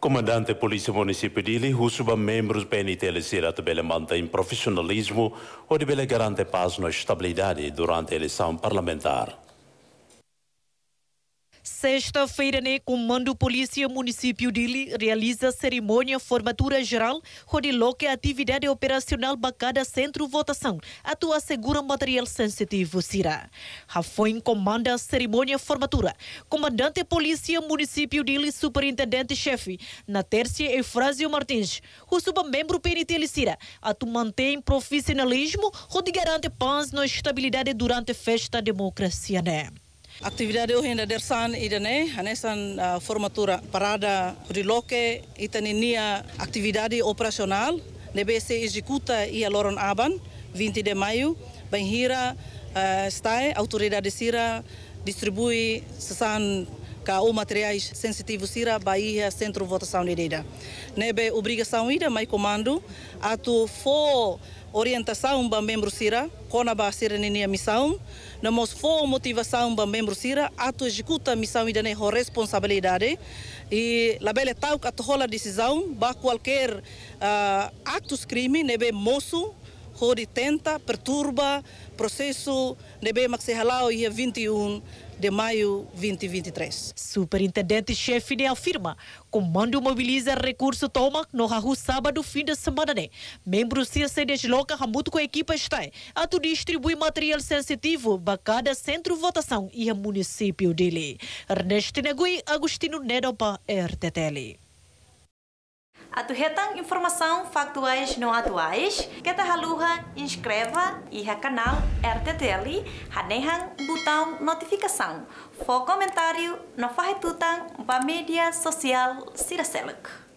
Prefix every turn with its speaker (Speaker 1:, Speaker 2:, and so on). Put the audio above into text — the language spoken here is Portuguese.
Speaker 1: Comandante Polícia Municipio de suba membros PNTLC da tabela mantém profissionalismo, onde ele garante paz na estabilidade durante a eleição parlamentar. Sexta-feira, né, Comando Polícia Município de Ili realiza cerimônia formatura geral, onde loca a atividade operacional bacada Centro Votação, atua segura material sensitivo Cira. Rafõe comanda a cerimônia formatura. Comandante Polícia Município de Ili, Superintendente-Chefe, na terça é Martins. O submembro PNTL a tu
Speaker 2: mantém profissionalismo, onde garante paz na estabilidade durante a festa democracia, né. Atividade ainda dersan idane, anesan uh, ah, formatura parada riloque itaninia atividade operacional, DBC executa ia Loron Aban, 20 de maio, Benhira uh, ah, está, autoridade Sira distribui sesan ka o materiais sensitivos Sira Bahia Centro Votação ida. Nebe obrigação ida mai comando ato for orientação para membro Sira, quando a Sira a missão, nós for motivação para membro Sira, ato executa a missão e dane responsabilidade e la bela tal que a decisão para qualquer uh, ah, atos crime nebe moço hori tenta, perturba processo de bem Halau dia 21 de maio 2023. Superintendente-chefe de afirma,
Speaker 1: comando mobiliza recurso toma no Rahu sábado fim de semana. Né? Membros se desloca muito com a equipa está. É. tu distribui material sensitivo para cada centro votação e a município dele. Ernesto Negui, Agostino Nedopa, RTTL
Speaker 3: aturretam informação factuais não atuais, que tahaluha inscreva e canal RTTL, hanehan botão notificação, for comentário, não faz tutan, para mídia social Siraselak.